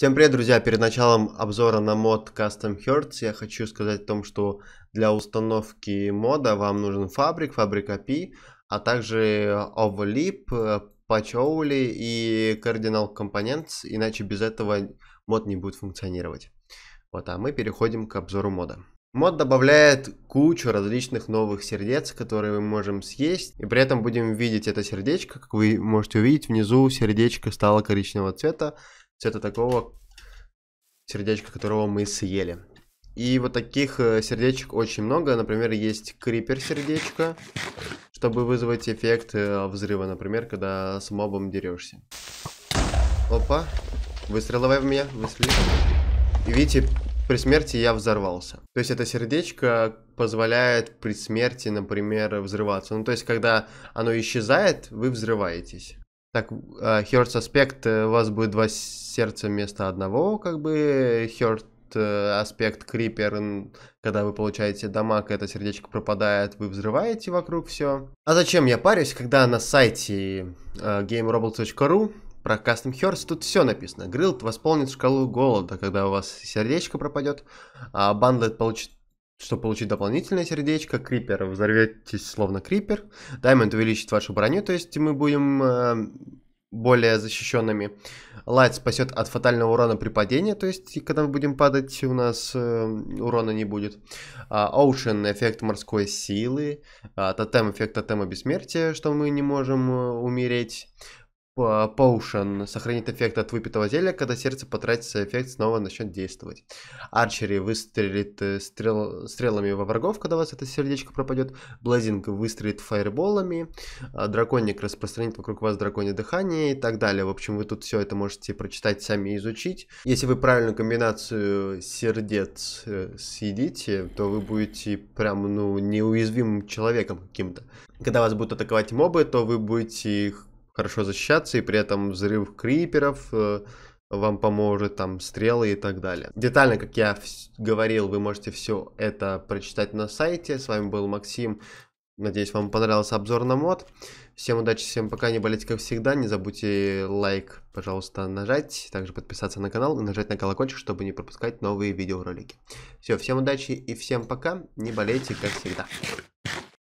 Всем привет, друзья! Перед началом обзора на мод Custom Hertz я хочу сказать о том, что для установки мода вам нужен фабрик, фабрик API, а также Overlip, Patch Only и Cardinal Components, иначе без этого мод не будет функционировать. Вот, а мы переходим к обзору мода. Мод добавляет кучу различных новых сердец, которые мы можем съесть, и при этом будем видеть это сердечко, как вы можете увидеть, внизу сердечко стало коричневого цвета, цвета такого сердечка, которого мы съели. И вот таких э, сердечек очень много. Например, есть крипер сердечко, чтобы вызвать эффект э, взрыва, например, когда с мобом дерешься. Опа. Выстрел давай в меня. выстрел. И видите, при смерти я взорвался. То есть это сердечко позволяет при смерти, например, взрываться. Ну, то есть, когда оно исчезает, вы взрываетесь. Так, а, Heart аспект э, у вас будет два сердца вместо одного, как бы Heart аспект э, крипер, когда вы получаете дамаг, это сердечко пропадает, вы взрываете вокруг все. А зачем я парюсь, когда на сайте э, gamerobots.ru про Custom Hearts тут все написано. Грилд восполнит шкалу голода, когда у вас сердечко пропадет, а Бандлет получит чтобы получить дополнительное сердечко, крипер, взорветесь словно крипер. Даймонд увеличит вашу броню, то есть мы будем э, более защищенными. Лайт спасет от фатального урона при падении, то есть когда мы будем падать, у нас э, урона не будет. А, оушен э, эффект морской силы. Э, тотем эффект тотема бессмертия, что мы не можем э, умереть. Potion сохранит эффект от выпитого зелья, когда сердце потратится эффект, снова начнет действовать. Арчери выстрелит э, стрел, стрелами во врагов, когда у вас это сердечко пропадет. Блазинг выстрелит фаерболами. А, драконник распространит вокруг вас драконье дыхание и так далее. В общем, вы тут все это можете прочитать, сами изучить. Если вы правильную комбинацию сердец э, съедите, то вы будете прям ну, неуязвимым человеком каким-то. Когда вас будут атаковать мобы, то вы будете их хорошо защищаться, и при этом взрыв криперов э, вам поможет, там, стрелы и так далее. Детально, как я говорил, вы можете все это прочитать на сайте. С вами был Максим. Надеюсь, вам понравился обзор на мод. Всем удачи, всем пока, не болейте, как всегда. Не забудьте лайк, пожалуйста, нажать. Также подписаться на канал и нажать на колокольчик, чтобы не пропускать новые видеоролики. Все, всем удачи и всем пока. Не болейте, как всегда.